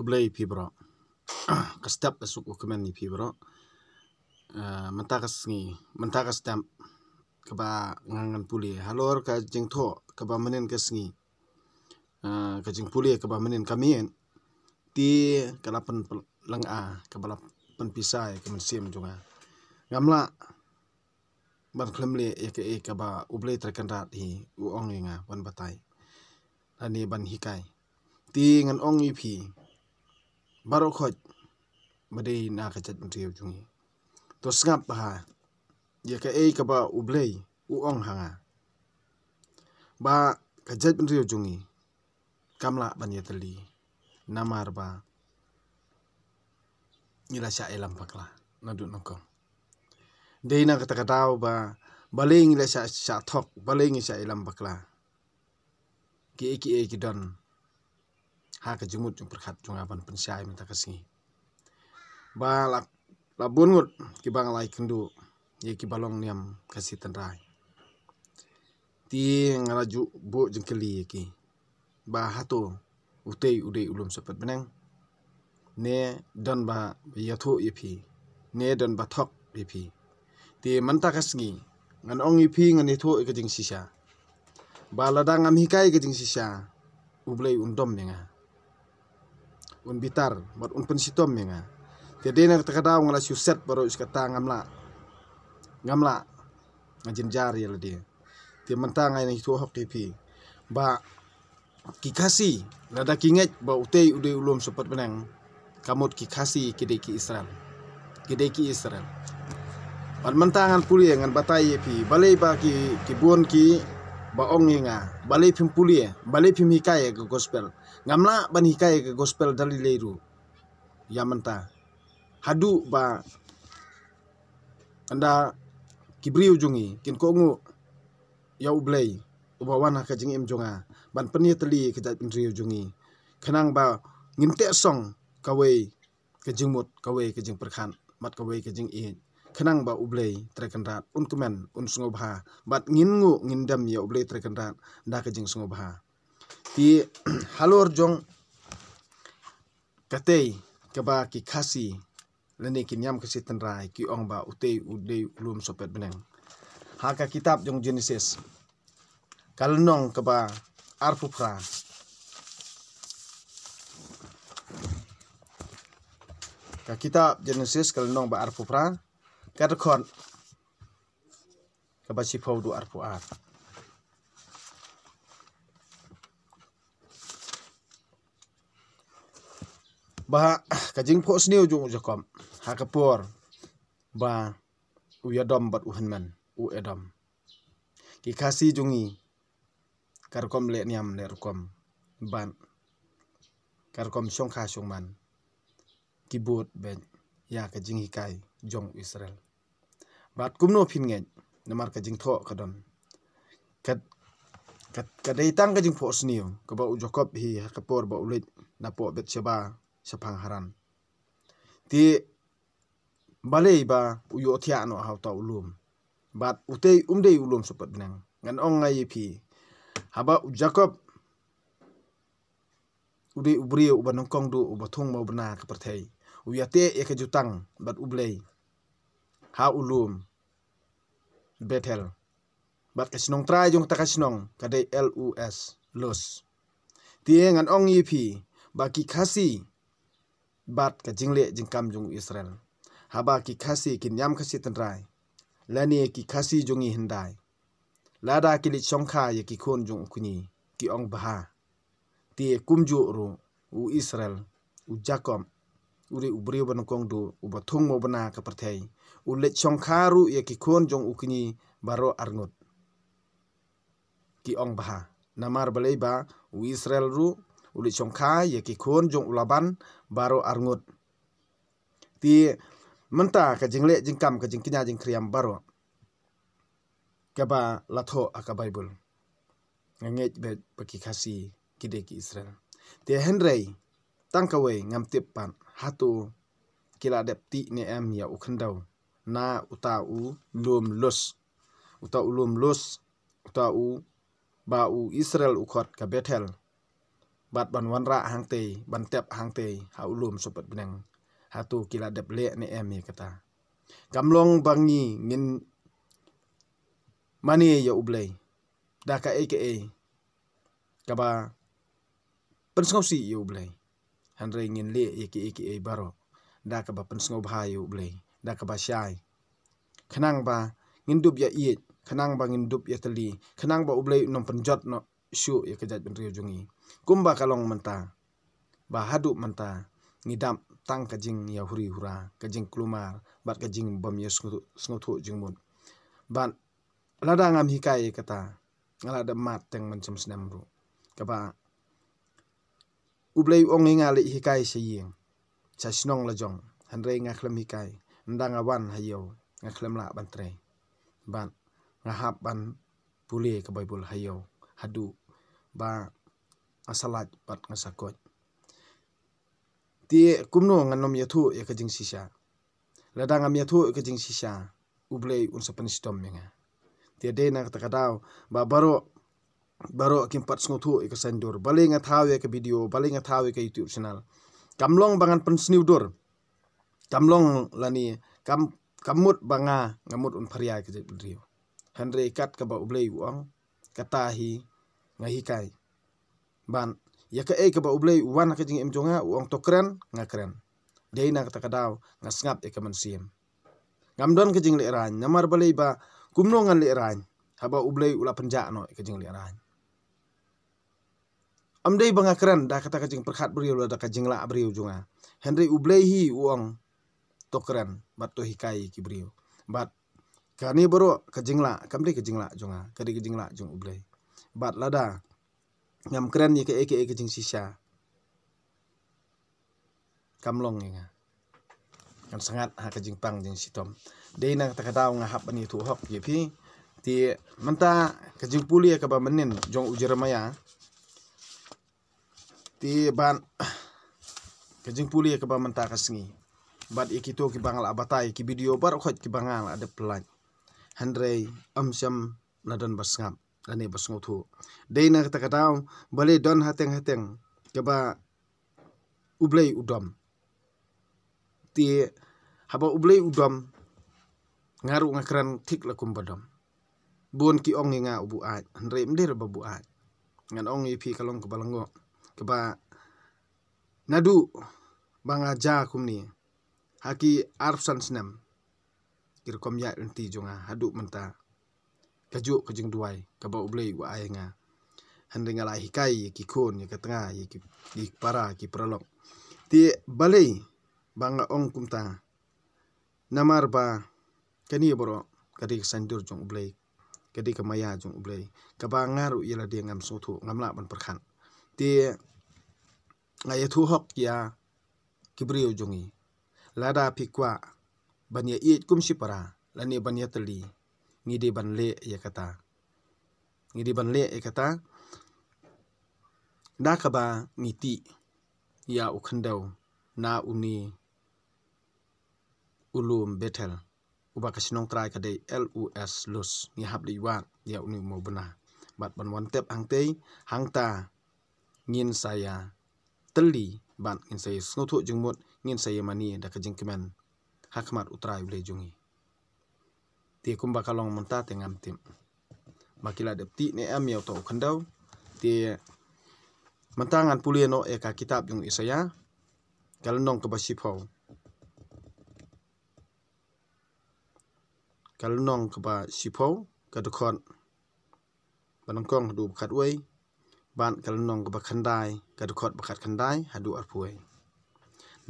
kublai pibra ka step asuk u kemen ni pibra uh, mentakas ni mentakas step kaba ngangan puli halor ka jing tho kaba menen ka sngi uh, ka jing puli kaba menen kamien ti kalapan lang a kaba lapan pisai kemen siem junga ngamla ban klemli eke e kaba ublai trekandat hi u ong nga ban batai ani ban hikai ti ngan ong i phi baro khoj mede na ka chat mutri chungi to sngap ba ha. ye eh, ka ei ka ba ublei u ong hanga ba ka jet mutri chungi kamla ban ye tali namar ba nila sha elam pakla na du nok de na kata kata ba baling le sha sha thok baling sha elam pakla ki ki eh, ki don haka jimut yung perkat yung aban pensyai minta kasi ba lak labun ngut kibang lai kendu ye kibalong niam kasi tenrai ti ngaraju bu jengkeli ye ki ba hatu utei udei ulum sepet beneng ne dan ba yatu ye pi ne dan ba tok ye pi ti manta kasi ngan ong ye pi ngan itu ikajing sisha ba ladang amhikai ikajing sisha ublei undom nengah un bitar bar un pensitom menga jadi nak terkadang ngalah suset baru sekata ngamla ngamla ngajin jari lah dia dia mentang ngayang itu hok kipi ba kikasi lada kinget ba utai udai ulum sepat menang kamut kikasi kideki israel kideki israel Pan mentangan pulih dengan batai ye pi balai ba ki ki bon ki ba onginga bale phim pulie bale phim hikaye ke gospel ngamla ban hikaye ke gospel dali leiru yamanta hadu ba anda kibri ujungi kin ko ngu ya ublei uba wana ka jing em jonga ban panie tali ke jat ri ujungi khanang ba ngimte song kawei ke jing mot kawei ke jing perkhan mat kawei ke jing e khenang ba ublei trekan rat unkumen un sungo bha bat ngin ngu ngindam ye ublei trekan rat da ke jing sungo bha ti halor jong katei ke ba ki khasi lene ki nyam khasi tan rai ki ong ba utei udei ulum sopet beneng ha ka kitab jong genesis kal nong ke ba arfu pra ka kitab genesis kal nong ba arfu pra kata kon kaba ci fawdu arfu ar ba ka jing ko sne ju ju kom ha ka por ba u ya dom bat u hen men u edam ki kasi jungi kar kom le niam le kom ban kar kom song kha song man ki bot ben ya ka jing hi kai jong israel bat kumno phin nge namar ka jing tho kadon kat kat ka dei tang ka jing pho sniu ka ba u jokop hi ha ka por ba ulit na po bet cheba sapang haran ti balei ba u yo thia no ha ta ulum bat utei umdei ulum so pat nang ngan ong ngai phi ha ba u jokop ubri ubri u banong kong du u bathung ma bna ka prthei u yate ek jutang bat ublei ha ulum betel bat kasinong try jong takasinong kadai lus los tieng an ong yipi baki khasi bat ka jingle jingkam jong israel haba ki khasi kin yam khasi tenrai lani ki khasi jong hindai lada ki li chongkha ye ki khon jong kuni ki ong baha ti kumju ru u israel u jacob อุรรอุบริโยบันกองดูอุบัทุงโมบนากระเทยอุเลชองคารุยักิคนจงอุกนีบารออารงดกิองบาหนามารเบลีบาอุอิสราเอลรุอุเลชองคายักิคนจงอุลาบันบารออารงดทีมันตากระจิงเละจิงกรมกระจิงกินยาจิงเครียมบารอกบาลัาโฮอักบไบเบิลงเงยเบปกิคาซีกิเดกิอิสราเอลที่เฮนรี tăng cao ấy ngam tiếp bản hatu kila đẹp tị nè em hiểu khăn đầu na ta u lùm lus ta u lùm lus ta u ba u Israel u khot ka Bethel bat ban wan ra hàng tây, ban tep hàng tây, ha u lùm sopat tu hatu kila đẹp lệ nè em ta, hiểu long kamlong bangi ngin mani ya ublay da daka aka ba, pensngau si ya ublay han ringin le iki iki e baro da ka ba pensngo bhayu ble da ka ba shai khnang ba ngindub ya iet khnang ba ngindub ya tali khnang ba ublei nom penjot no shu ya ka jat bendri jungi kumba kalong menta ba hadu menta ngidam tang ka jing ya huri hura ka jing klumar bat ka jing bom ya sngutu sngutu jing mun ban ladang am hikai ya kata ngala de mat teng mencem senamru kaba ublei ong nga le hikai se ying cha snong la jong han re nga khlem hikai ndang awan ha yo nga khlem la ban tre ban nga hap ban pule ke boy bul hayo hadu ba asalat pat nga sakot ti kumno nga nom ye ya thu ye ya kajing sisha la dang am ye thu ye ya kajing sisha ublei un sa pan stom nga ti de na ta kadao ba baro baro kim pat sngo thu ik sendur balinga thawe ka video balinga thawe ka youtube channel kamlong bangan pen sniu dur kamlong lani kam kamut banga ngamut un phariya ke dri hanre kat ka ba ublei wang kata hi ngahi kai ban ya ka ek ba ublei wan ka jing em jonga wang tokren ngakren dei na ta kadaw ngasngap e ka mensiem ngamdon ke jing le ran nyamar balei ba kumno ngan le ran haba ublei ula penjakno ke jing le ran Amdei bang akran dah kata kajing perkhat beriu dah kata kajing lah beriu junga. Henry ublehi uang tokran bat tu hikai ki beriu. Bat kani baru kajing lah kamri kajing lah junga. Kari kajing lah jung ublehi. Bat lada ngam keren ni ke eke eke jing sisa. Kamlong ni nga. Kan sangat ha kajing pang jing sitom. Dei nak kata kata uang hap ni tu hok ye pi. Ti menta kajing puli ya kabamenin jong ujermaya ti ban kajing puli ke ban mentah kasngi bat ikitu ki bangal abatai ki video bar khot ki bangal ada pelan handrei amsyam ladan basngam ane basngothu deina kata kata bale don hateng hateng ke ba ublei udam ti haba ublei udam ngaru ngakran tik lakum badam bon ki ongi nga ubu ai handrei mdir babu ai ngan ongi pi kalong ke balanggo kaba nadu bang aja kum ni haki arfsan senam kirkom ya enti junga ah, hadu menta kaju kejing duai kaba ublei wa ayanga hendeng ala hikai ki kon ki tengah ki di para ki prolog ti balei bang ong kum ta namar ba kani ya boro kadi sandur jong ublei kadi kemaya jong ublei kaba ngaru ila dia ngam sutu ngam la ban perkhan ti nga ya thu hok ya kibri jungi lada pikwa ban ya iet kum si para la ni ban ya tali ni de ban le ya kata ni de ban le ya kata na khaba ni ti ya ukhandau na uni ulum betel uba kasinong trai kadai lus lus ni habli wa ya uni mo bana bat ban wan tep angte hangta ngin saya tali ban ngin say snotho jingmot ngin say mani da ka jingkemen hakmat utrai bele jungi ti kum ba kalong monta te ngam tim makila de ti ne am yau to khandau ti mentangan pulie no e ka kitab jung isaya kalnong ke basipau kalnong ke basipau ka dukon banongkong dub khatwei บ้านกระนองกับขันได้กระดุขอดบัดขันได้ฮัดูอัดพวย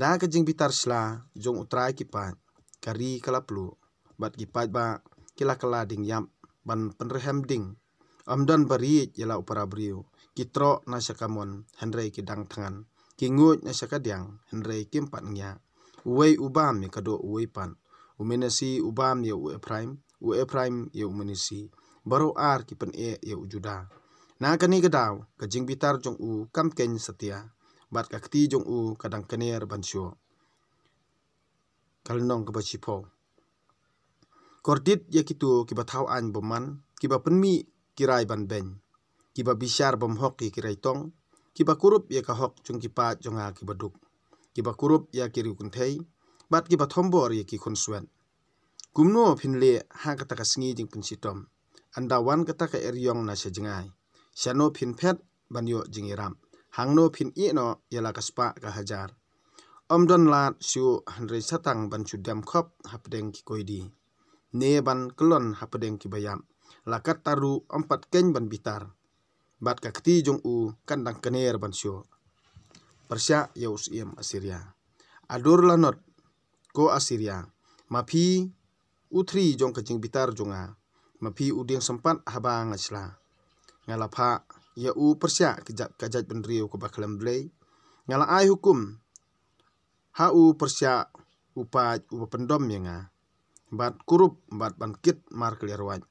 ด้ากระจิงพิตรสลาจงอุตรายกิปัดกะรีกะลาปลุบัดกิปัดบ้ากิลากลาดิงยับบันปันเรหมดิงอัมดอนบรีดยลาอุปราบริวกิตรอนาชกามอนฮันเรกิดังทันกิงูดนาชกาดยังฮันเรกิมปัดงยาอุเวอุบามยกระโดอุเวปันอุเมนซีอุบามยอุเอพรายอุเอพรายยอุเมนซีบารออาร์กิปันเอยอุจุดา Na kani gadaw, kajing bitar jong u kam keny setia. Bat kakti jong u kadang kenir bansyo. Kalnong kebaci po. Kordit ya kitu kiba tau an boman, kiba penmi kirai ban ben. Kiba bisyar bom hoki kirai tong, kiba kurup ya kahok jong kipa jong a kiba duk. Kiba kurup ya kiri kuntai, bat kiba tombor ya kikun suen. Kumno pinle ha kata kasngi jing pensitom. Andawan kata ka eryong na sejengai. ชโนพินเพชบันโยจิงิรัมหังโนพินอีโนยลากสปะกะฮจารอมดอนลาดชิวฮันริสตังบันชุดดมครบฮับเดงกิโกยดีเนบันกลอนฮับเดงกิบยามลากัตตารูอมปัดเก่งบันบิตารบัดกักตีจงอูกันดังเกเนียร์บันชิวปรชายอสเอมอสิริยาอดูรลานอดโกอสิริยามาพีอุทรีจงกจิงบิตารจงอามาพีอุดียงสัมปันฮบางอชลา ngala pa ya u persia kejap kajat benriu ke bakalam blei ngala ai hukum ha u persia upat u pendom yang a bat kurup bat bangkit mar keliar wat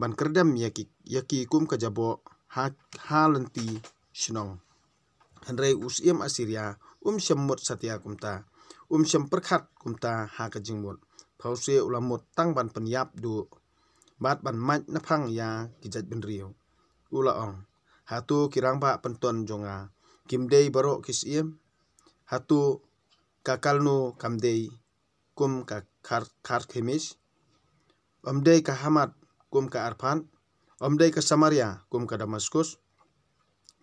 ban kerdam ya ki ya ki kum kajabo ha ha lenti shnong henrei usiem asiria um semut satia kumta um sem perkhat kumta ha kajing mut phause ulamut tang ban penyap du bat ban mat napang ya kijat benriu ulaong. Hatu kirang pak pentuan jonga. Kimdei baru kis iem. Hatu kakal nu kamdei kum ka kar kar kemis. Omdei ka hamad kum ka arpan. Omdei ka samaria kum ka damaskus.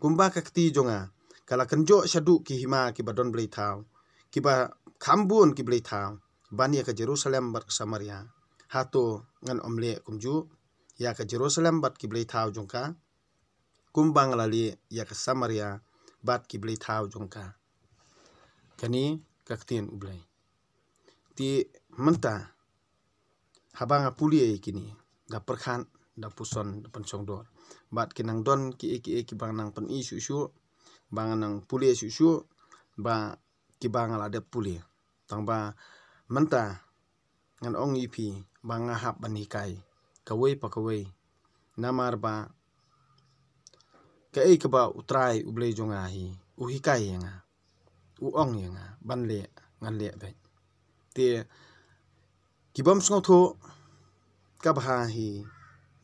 Kumba ka kti jonga. Kala kenjo syadu ki hima ki badon beli tau. Ki ba kambun ki beli tau. Bani ka Jerusalem bar samaria. Hatu ngan omle kumju. Ya ka Jerusalem bat ki beli tau jongka. กุมบังลาลีอยากสมารยาบาดกิบเลยเท้าจงกาคันนี้กักเตียนอุบลยที่มันตาฮับางาปุลีเอกินีดับประคันดับปุซอนดับปนชงดอนบาดกินังดอนกิเอกิเอกิบังนังปนอีชูชูบังนังปุลีชูชูบากิบังลาเดปุลีต้องบามันตางันองอีพีบังอาหับบันฮิไกกะเวยปะกะเวยนามาร์บา ka ei ka ba utrai ublei jonga hi u hikai yanga u ong yanga ban le ngan le be te kibam sngo tho ka ba ha hi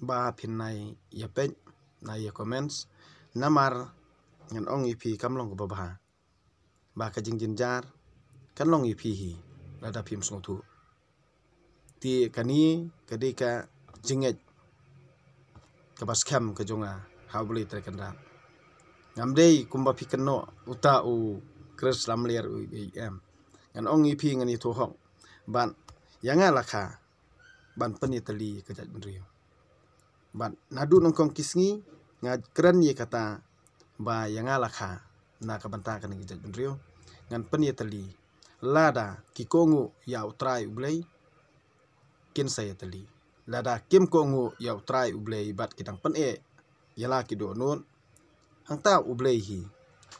ba phin nai ya pe na ya comments namar ngan ong ipi kam long ba ba ha. ba ka jing jin jar kan long ipi hi la da phim sngo tho te kani ka de ka jinget ka bas kam ka jonga hau boleh terkendal. Ngamdei kumpa pikir no uta u kris lamliar u EM. Ngan ong ipi ngan itu hong. Ban yang alaka ban penitali kejat nriu. Ban nadu nongkong kisngi ngan keren ye kata ba yang alaka na kabantakan kejat nriu. Ngan penitali lada kikongu ya utrai ublei kinsa ya tali. Lada kim kongu ya utrai ublei bat kitang pen e yala ki do nun ang ta ublei hi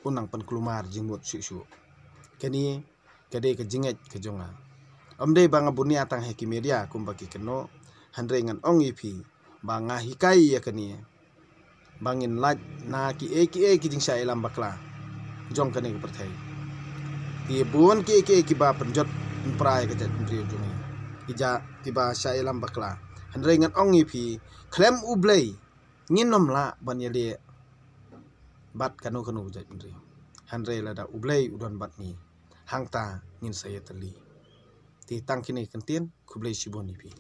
unang pan kulumar jingmut su su kani kade ka jinget ka jonga amde bang abuni atang heki media kumbaki keno handrengan ong ipi banga hikai ya kani bangin lat na ki e ki e ki jing sa elam bakla jong kani pertai ti bun ki e ki e, e, ki ba penjot prai ka jat ndri jungi ija tiba sa elam bakla handrengan ong ipi klem ublei งินนมละบันยเดบัดกันโนกันโนจัดมันเรียฮันเรลาดาอุเบยอุดรบัดนี้ห่างตางินสายตะลีที่ตั้งขึ้นในกันเตียนคุเบยชิบอนีพี